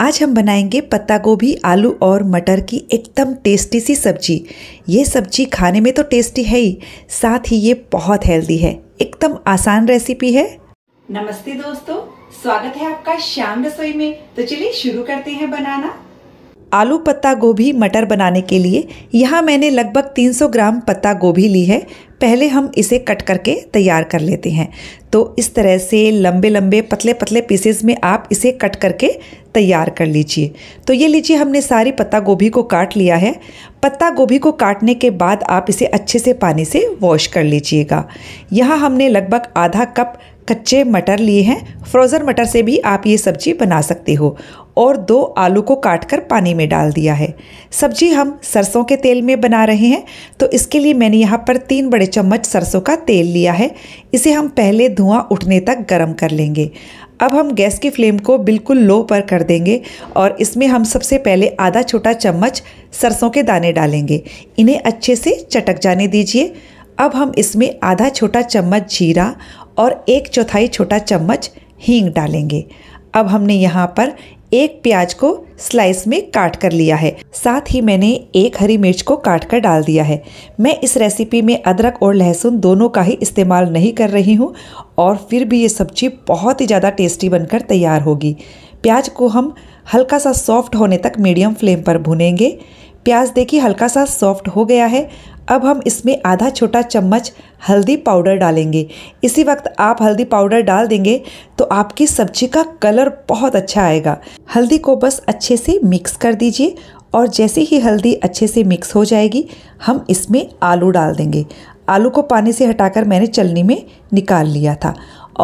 आज हम बनाएंगे पत्ता गोभी आलू और मटर की एकदम टेस्टी सी सब्जी ये सब्जी खाने में तो टेस्टी है ही साथ ही ये बहुत हेल्दी है एकदम आसान रेसिपी है नमस्ते दोस्तों स्वागत है आपका श्याम रसोई में तो चलिए शुरू करते हैं बनाना आलू पत्ता गोभी मटर बनाने के लिए यहाँ मैंने लगभग 300 ग्राम पत्ता गोभी ली है पहले हम इसे कट करके तैयार कर लेते हैं तो इस तरह से लंबे लंबे पतले पतले पीसेस में आप इसे कट करके तैयार कर लीजिए तो ये लीजिए हमने सारी पत्ता गोभी को काट लिया है पत्ता गोभी को काटने के बाद आप इसे अच्छे से पानी से वॉश कर लीजिएगा यहाँ हमने लगभग आधा कप कच्चे मटर लिए हैं फ्रोज़न मटर से भी आप ये सब्जी बना सकते हो और दो आलू को काट कर पानी में डाल दिया है सब्जी हम सरसों के तेल में बना रहे हैं तो इसके लिए मैंने यहाँ पर तीन बड़े चम्मच सरसों का तेल लिया है इसे हम पहले धुआं उठने तक गर्म कर लेंगे अब हम गैस की फ्लेम को बिल्कुल लो पर कर देंगे और इसमें हम सबसे पहले आधा छोटा चम्मच सरसों के दाने डालेंगे इन्हें अच्छे से चटक जाने दीजिए अब हम इसमें आधा छोटा चम्मच जीरा और एक चौथाई छोटा चम्मच हींग डालेंगे अब हमने यहाँ पर एक प्याज को स्लाइस में काट कर लिया है साथ ही मैंने एक हरी मिर्च को काट कर डाल दिया है मैं इस रेसिपी में अदरक और लहसुन दोनों का ही इस्तेमाल नहीं कर रही हूँ और फिर भी ये सब्जी बहुत ही ज़्यादा टेस्टी बनकर तैयार होगी प्याज को हम हल्का सा सॉफ्ट होने तक मीडियम फ्लेम पर भुनेंगे प्याज देखिए हल्का सा सॉफ्ट हो गया है अब हम इसमें आधा छोटा चम्मच हल्दी पाउडर डालेंगे इसी वक्त आप हल्दी पाउडर डाल देंगे तो आपकी सब्जी का कलर बहुत अच्छा आएगा हल्दी को बस अच्छे से मिक्स कर दीजिए और जैसे ही हल्दी अच्छे से मिक्स हो जाएगी हम इसमें आलू डाल देंगे आलू को पानी से हटाकर मैंने चलनी में निकाल लिया था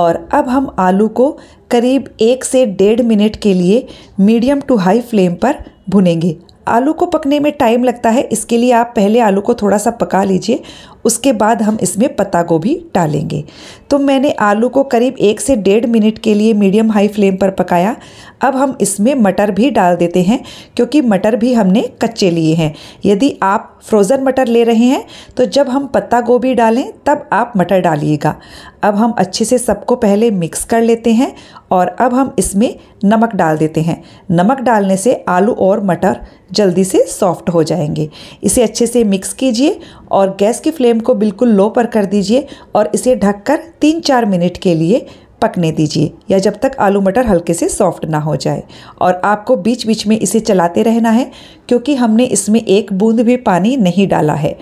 और अब हम आलू को करीब एक से डेढ़ मिनट के लिए मीडियम टू हाई फ्लेम पर भुनेंगे आलू को पकने में टाइम लगता है इसके लिए आप पहले आलू को थोड़ा सा पका लीजिए उसके बाद हम इसमें पत्ता गोभी डालेंगे तो मैंने आलू को करीब एक से डेढ़ मिनट के लिए मीडियम हाई फ्लेम पर पकाया अब हम इसमें मटर भी डाल देते हैं क्योंकि मटर भी हमने कच्चे लिए हैं यदि आप फ्रोज़न मटर ले रहे हैं तो जब हम पत्ता गोभी डालें तब आप मटर डालिएगा अब हम अच्छे से सबको पहले मिक्स कर लेते हैं और अब हम इसमें नमक डाल देते हैं नमक डालने से आलू और मटर जल्दी से सॉफ्ट हो जाएंगे इसे अच्छे से मिक्स कीजिए और गैस की फ्लेम फ्लेम को बिल्कुल लो पर कर दीजिए और इसे ढककर तीन चार मिनट के लिए पकने दीजिए या जब तक आलू मटर हल्के से सॉफ्ट ना हो जाए और आपको बीच बीच में इसे चलाते रहना है क्योंकि हमने इसमें एक बूंद भी पानी नहीं डाला है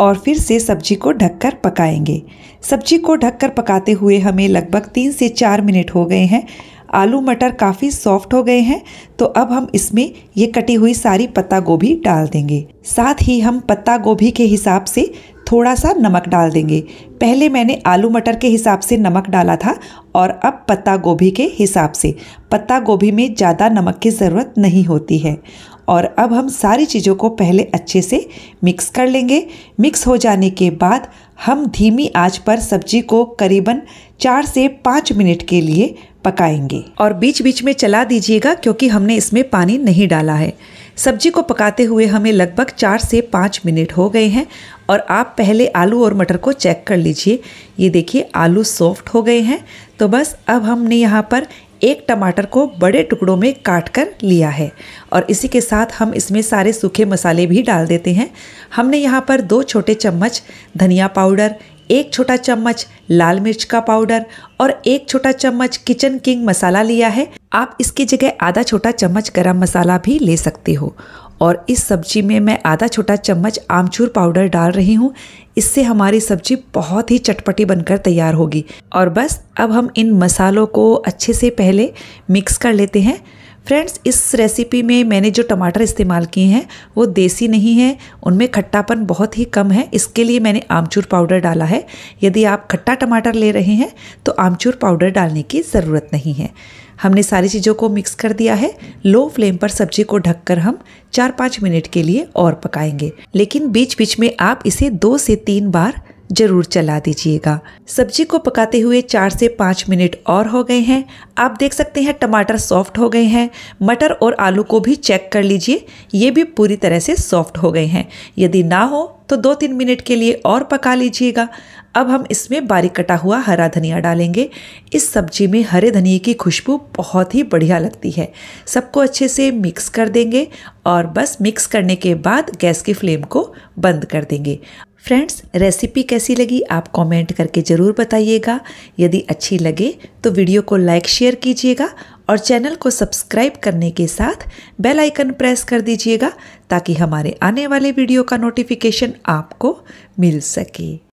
और फिर से सब्जी को ढककर पकाएंगे सब्जी को ढककर पकाते हुए हमें लगभग तीन से चार मिनट हो गए हैं आलू मटर काफ़ी सॉफ्ट हो गए हैं तो अब हम इसमें ये कटी हुई सारी पत्ता गोभी डाल देंगे साथ ही हम पत्ता गोभी के हिसाब से थोड़ा सा नमक डाल देंगे पहले मैंने आलू मटर के हिसाब से नमक डाला था और अब पत्ता गोभी के हिसाब से पत्ता गोभी में ज़्यादा नमक की ज़रूरत नहीं होती है और अब हम सारी चीज़ों को पहले अच्छे से मिक्स कर लेंगे मिक्स हो जाने के बाद हम धीमी आंच पर सब्जी को करीबन चार से पाँच मिनट के लिए पकाएंगे और बीच बीच में चला दीजिएगा क्योंकि हमने इसमें पानी नहीं डाला है सब्जी को पकाते हुए हमें लगभग चार से पाँच मिनट हो गए हैं और आप पहले आलू और मटर को चेक कर लीजिए ये देखिए आलू सॉफ्ट हो गए हैं तो बस अब हमने यहाँ पर एक टमाटर को बड़े टुकड़ों में काट कर लिया है और इसी के साथ हम इसमें सारे सूखे मसाले भी डाल देते हैं हमने यहाँ पर दो छोटे चम्मच धनिया पाउडर एक छोटा चम्मच लाल मिर्च का पाउडर और एक छोटा चम्मच किचन किंग मसाला लिया है आप इसकी जगह आधा छोटा चम्मच गरम मसाला भी ले सकते हो और इस सब्जी में मैं आधा छोटा चम्मच आमचूर पाउडर डाल रही हूँ इससे हमारी सब्जी बहुत ही चटपटी बनकर तैयार होगी और बस अब हम इन मसालों को अच्छे से पहले मिक्स कर लेते हैं फ्रेंड्स इस रेसिपी में मैंने जो टमाटर इस्तेमाल किए हैं वो देसी नहीं है उनमें खट्टापन बहुत ही कम है इसके लिए मैंने आमचूर पाउडर डाला है यदि आप खट्टा टमाटर ले रहे हैं तो आमचूर पाउडर डालने की ज़रूरत नहीं है हमने सारी चीज़ों को मिक्स कर दिया है लो फ्लेम पर सब्जी को ढककर हम चार पाँच मिनट के लिए और पकाएंगे लेकिन बीच बीच में आप इसे दो से तीन बार ज़रूर चला दीजिएगा सब्जी को पकाते हुए चार से पाँच मिनट और हो गए हैं आप देख सकते हैं टमाटर सॉफ्ट हो गए हैं मटर और आलू को भी चेक कर लीजिए ये भी पूरी तरह से सॉफ्ट हो गए हैं यदि ना हो तो दो तीन मिनट के लिए और पका लीजिएगा अब हम इसमें बारीक कटा हुआ हरा धनिया डालेंगे इस सब्जी में हरे धनिए की खुशबू बहुत ही बढ़िया लगती है सबको अच्छे से मिक्स कर देंगे और बस मिक्स करने के बाद गैस की फ्लेम को बंद कर देंगे फ्रेंड्स रेसिपी कैसी लगी आप कमेंट करके ज़रूर बताइएगा यदि अच्छी लगे तो वीडियो को लाइक शेयर कीजिएगा और चैनल को सब्सक्राइब करने के साथ बेल आइकन प्रेस कर दीजिएगा ताकि हमारे आने वाले वीडियो का नोटिफिकेशन आपको मिल सके